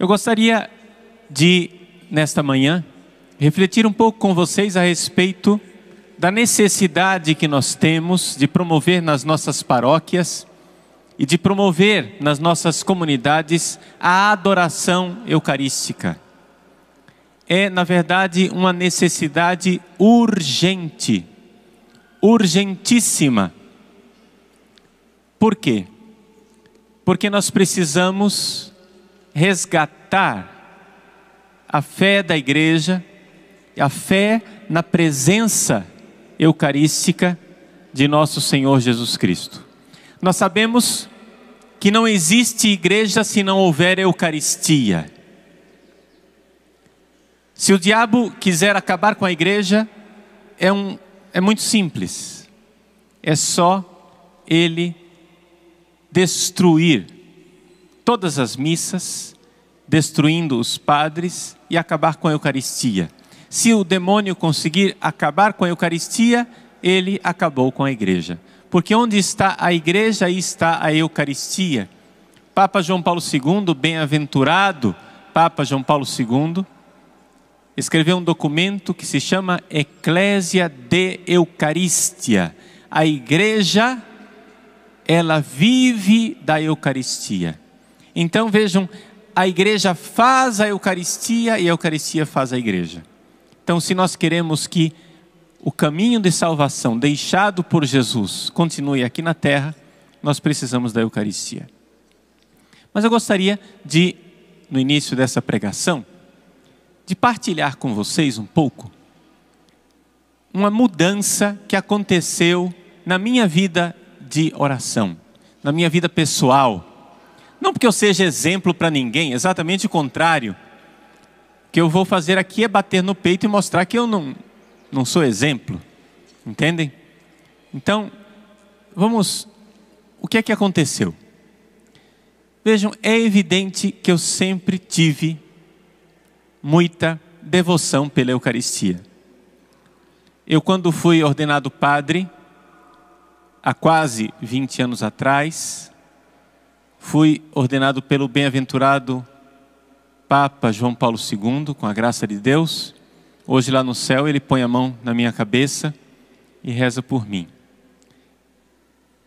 Eu gostaria de, nesta manhã, refletir um pouco com vocês a respeito da necessidade que nós temos de promover nas nossas paróquias e de promover nas nossas comunidades a adoração eucarística. É, na verdade, uma necessidade urgente, urgentíssima. Por quê? Porque nós precisamos resgatar a fé da igreja, a fé na presença eucarística de nosso Senhor Jesus Cristo. Nós sabemos que não existe igreja se não houver Eucaristia. Se o diabo quiser acabar com a igreja, é, um, é muito simples. É só ele destruir todas as missas, destruindo os padres e acabar com a Eucaristia. Se o demônio conseguir acabar com a Eucaristia, ele acabou com a igreja. Porque onde está a igreja, aí está a Eucaristia. Papa João Paulo II, bem-aventurado Papa João Paulo II, escreveu um documento que se chama Eclésia de Eucaristia. A igreja, ela vive da Eucaristia. Então vejam, a igreja faz a Eucaristia e a Eucaristia faz a igreja. Então, se nós queremos que o caminho de salvação deixado por Jesus continue aqui na terra, nós precisamos da Eucaristia. Mas eu gostaria de, no início dessa pregação, de partilhar com vocês um pouco uma mudança que aconteceu na minha vida de oração, na minha vida pessoal não porque eu seja exemplo para ninguém, exatamente o contrário. O que eu vou fazer aqui é bater no peito e mostrar que eu não, não sou exemplo. Entendem? Então, vamos. O que é que aconteceu? Vejam, é evidente que eu sempre tive muita devoção pela Eucaristia. Eu, quando fui ordenado padre, há quase 20 anos atrás, Fui ordenado pelo bem-aventurado Papa João Paulo II, com a graça de Deus. Hoje, lá no céu, ele põe a mão na minha cabeça e reza por mim.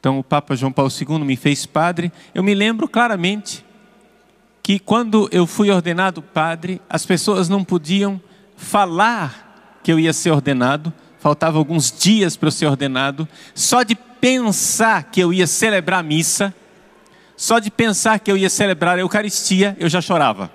Então, o Papa João Paulo II me fez padre. Eu me lembro claramente que, quando eu fui ordenado padre, as pessoas não podiam falar que eu ia ser ordenado, faltava alguns dias para eu ser ordenado, só de pensar que eu ia celebrar a missa só de pensar que eu ia celebrar a Eucaristia, eu já chorava.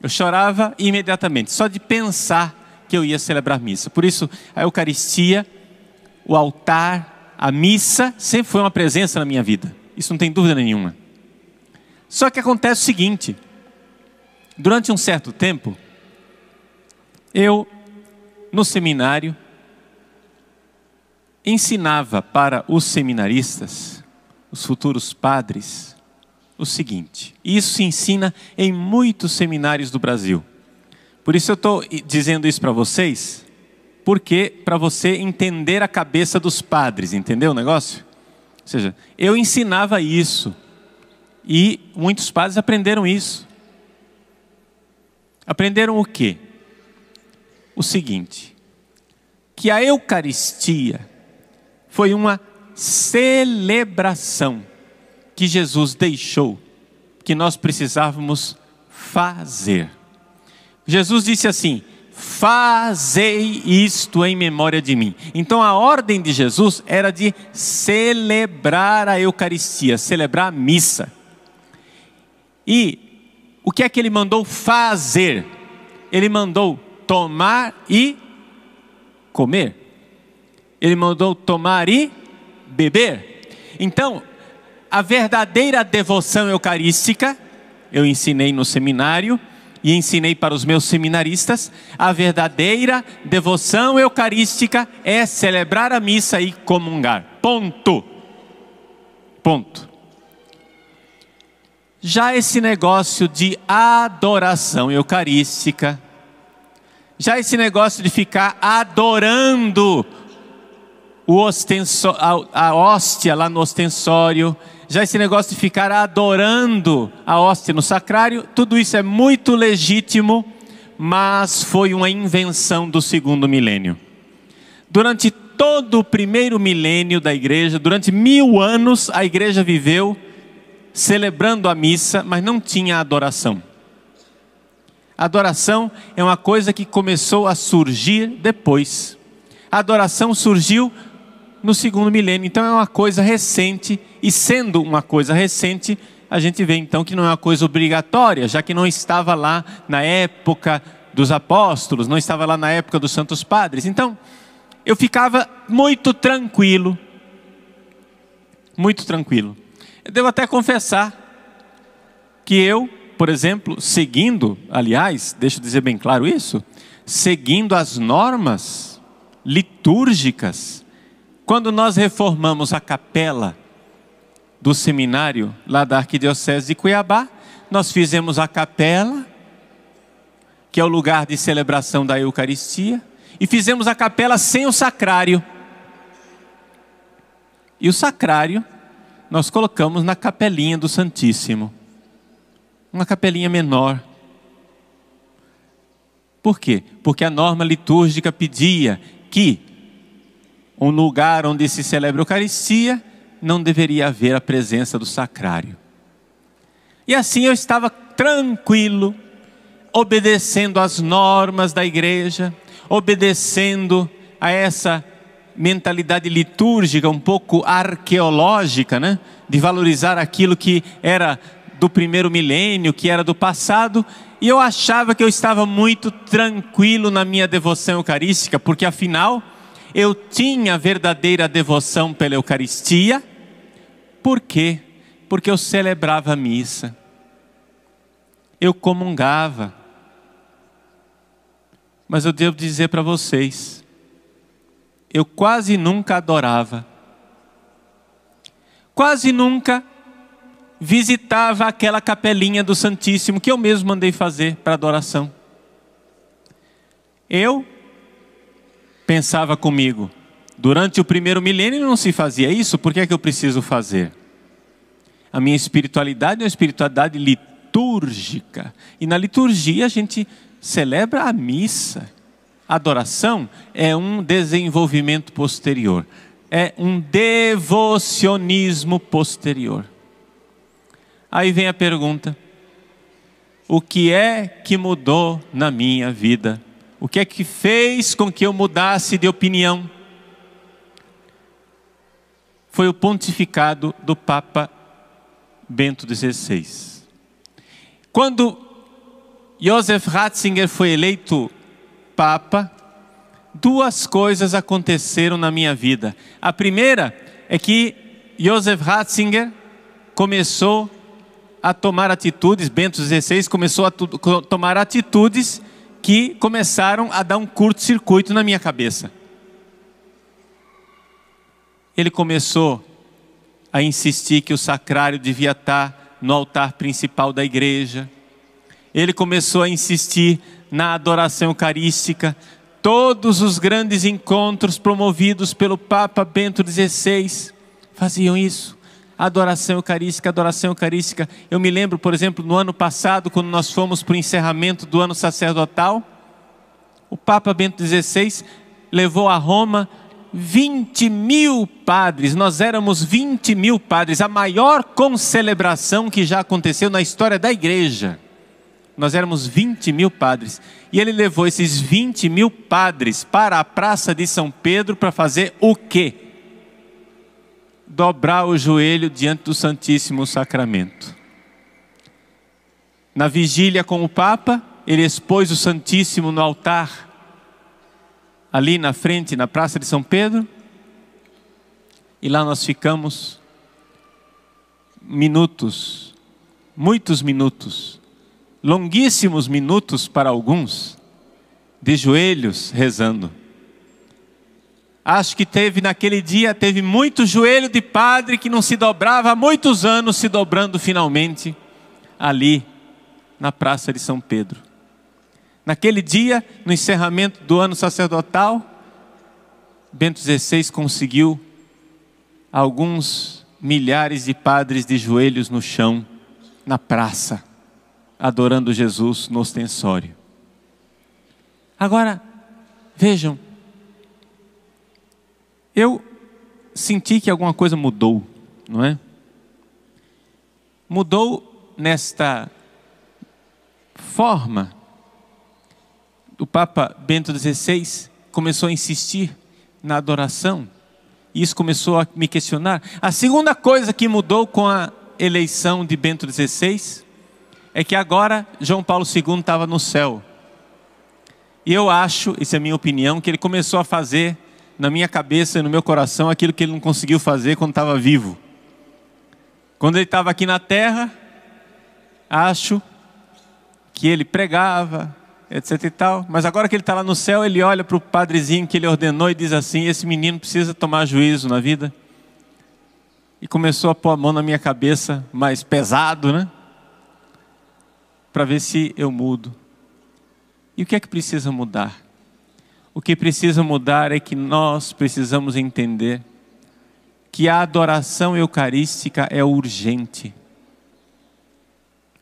Eu chorava imediatamente, só de pensar que eu ia celebrar missa. Por isso, a Eucaristia, o altar, a missa, sempre foi uma presença na minha vida. Isso não tem dúvida nenhuma. Só que acontece o seguinte: durante um certo tempo, eu, no seminário, ensinava para os seminaristas os futuros padres o seguinte: isso se ensina em muitos seminários do Brasil. Por isso eu estou dizendo isso para vocês, porque para você entender a cabeça dos padres, entendeu o negócio? Ou seja, eu ensinava isso e muitos padres aprenderam isso. Aprenderam o quê? O seguinte: que a Eucaristia foi uma celebração que Jesus deixou que nós precisávamos fazer. Jesus disse assim: Fazei isto em memória de mim. Então a ordem de Jesus era de celebrar a Eucaristia, celebrar a missa. E o que é que ele mandou fazer? Ele mandou tomar e comer. Ele mandou tomar e beber. Então, a verdadeira devoção eucarística, eu ensinei no seminário e ensinei para os meus seminaristas, a verdadeira devoção eucarística é celebrar a missa e comungar. Ponto. Ponto. Já esse negócio de adoração eucarística, já esse negócio de ficar adorando ostenso, a, a hóstia lá no ostensório, já esse negócio de ficar adorando a hóstia no sacrário, tudo isso é muito legítimo, mas foi uma invenção do segundo milênio. Durante todo o primeiro milênio da igreja, durante mil anos, a igreja viveu celebrando a missa, mas não tinha adoração. Adoração é uma coisa que começou a surgir depois. A adoração surgiu no segundo milênio. Então é uma coisa recente, e sendo uma coisa recente, a gente vê então que não é uma coisa obrigatória, já que não estava lá na época dos apóstolos, não estava lá na época dos santos padres. Então, eu ficava muito tranquilo, muito tranquilo. Eu devo até confessar que eu, por exemplo, seguindo, aliás, deixa eu dizer bem claro isso, seguindo as normas litúrgicas quando nós reformamos a capela do seminário, lá da Arquidiocese de Cuiabá, nós fizemos a capela, que é o lugar de celebração da Eucaristia, e fizemos a capela sem o sacrário. E o sacrário nós colocamos na capelinha do Santíssimo. Uma capelinha menor. Por quê? Porque a norma litúrgica pedia que um lugar onde se celebra a Eucaristia, não deveria haver a presença do sacrário. E assim eu estava tranquilo, obedecendo às normas da igreja, obedecendo a essa mentalidade litúrgica, um pouco arqueológica, né? de valorizar aquilo que era do primeiro milênio, que era do passado, e eu achava que eu estava muito tranquilo na minha devoção eucarística, porque afinal eu tinha verdadeira devoção pela Eucaristia. Por quê? Porque eu celebrava a missa. Eu comungava. Mas eu devo dizer para vocês, eu quase nunca adorava. Quase nunca visitava aquela capelinha do Santíssimo que eu mesmo mandei fazer para adoração. Eu pensava comigo: durante o primeiro milênio não se fazia isso, por que é que eu preciso fazer? A minha espiritualidade é uma espiritualidade litúrgica. E na liturgia a gente celebra a missa. A adoração é um desenvolvimento posterior, é um devocionismo posterior. Aí vem a pergunta: o que é que mudou na minha vida o que é que fez com que eu mudasse de opinião? Foi o pontificado do Papa Bento XVI. Quando Josef Ratzinger foi eleito Papa, duas coisas aconteceram na minha vida. A primeira é que Josef Ratzinger começou a tomar atitudes, Bento XVI começou a tomar atitudes que começaram a dar um curto-circuito na minha cabeça. Ele começou a insistir que o sacrário devia estar no altar principal da igreja. Ele começou a insistir na adoração eucarística. Todos os grandes encontros promovidos pelo Papa Bento XVI faziam isso adoração eucarística, adoração eucarística. Eu me lembro, por exemplo, no ano passado, quando nós fomos para o encerramento do ano sacerdotal, o Papa Bento XVI levou a Roma 20 mil padres, nós éramos 20 mil padres, a maior concelebração que já aconteceu na história da igreja. Nós éramos 20 mil padres. E ele levou esses 20 mil padres para a Praça de São Pedro para fazer o quê? dobrar o joelho diante do Santíssimo Sacramento. Na vigília com o Papa, ele expôs o Santíssimo no altar, ali na frente, na Praça de São Pedro, e lá nós ficamos minutos, muitos minutos, longuíssimos minutos para alguns, de joelhos rezando. Acho que teve naquele dia, teve muito joelho de padre que não se dobrava há muitos anos, se dobrando finalmente ali na Praça de São Pedro. Naquele dia, no encerramento do ano sacerdotal, Bento XVI conseguiu alguns milhares de padres de joelhos no chão, na praça, adorando Jesus no ostensório. Agora, vejam, eu senti que alguma coisa mudou, não é? Mudou nesta forma. O Papa Bento XVI começou a insistir na adoração. E isso começou a me questionar. A segunda coisa que mudou com a eleição de Bento XVI é que agora João Paulo II estava no céu. E eu acho, essa é a minha opinião, que ele começou a fazer na minha cabeça e no meu coração aquilo que ele não conseguiu fazer quando estava vivo. Quando ele estava aqui na terra, acho que ele pregava, etc e tal, mas agora que ele está lá no céu, ele olha para o padrezinho que ele ordenou e diz assim: esse menino precisa tomar juízo na vida. E começou a pôr a mão na minha cabeça, mais pesado, né? Para ver se eu mudo. E o que é que precisa mudar? O que precisa mudar é que nós precisamos entender que a adoração eucarística é urgente.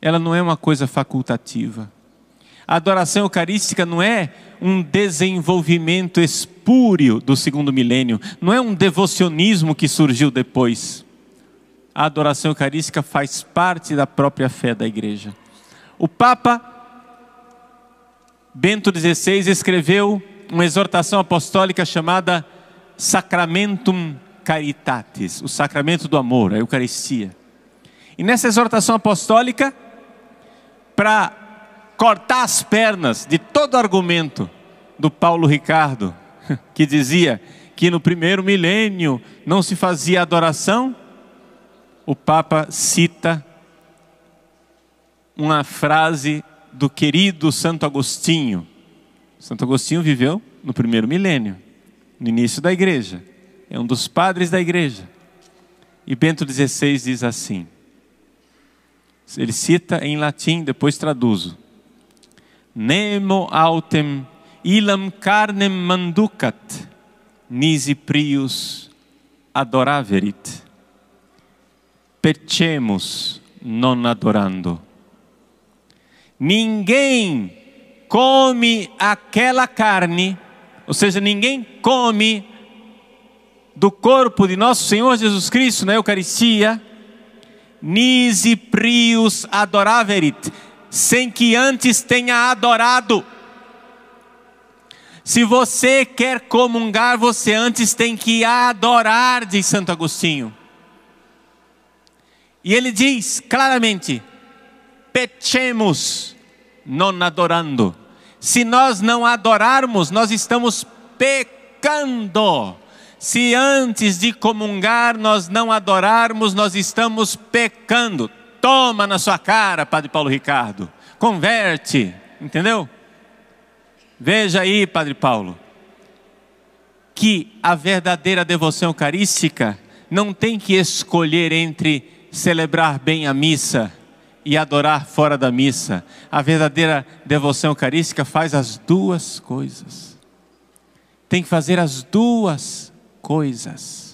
Ela não é uma coisa facultativa. A adoração eucarística não é um desenvolvimento espúrio do segundo milênio, não é um devocionismo que surgiu depois. A adoração eucarística faz parte da própria fé da igreja. O Papa Bento XVI escreveu uma exortação apostólica chamada Sacramentum Caritatis, o sacramento do amor, a Eucaristia. E nessa exortação apostólica, para cortar as pernas de todo argumento do Paulo Ricardo, que dizia que no primeiro milênio não se fazia adoração, o Papa cita uma frase do querido Santo Agostinho, Santo Agostinho viveu no primeiro milênio, no início da igreja. É um dos padres da igreja. E Bento XVI diz assim. Ele cita em latim, depois traduzo. Nemo autem ilam carnem manducat, nisi prius adoraverit. Perchemos non adorando. Ninguém come aquela carne, ou seja, ninguém come do corpo de nosso Senhor Jesus Cristo na Eucaristia, nisi prius adoraverit, sem que antes tenha adorado. Se você quer comungar, você antes tem que adorar, diz Santo Agostinho. E ele diz claramente: pechemos non adorando. Se nós não adorarmos, nós estamos pecando. Se antes de comungar nós não adorarmos, nós estamos pecando. Toma na sua cara, Padre Paulo Ricardo. Converte, entendeu? Veja aí, Padre Paulo, que a verdadeira devoção eucarística não tem que escolher entre celebrar bem a missa e adorar fora da missa. A verdadeira devoção eucarística faz as duas coisas. Tem que fazer as duas coisas.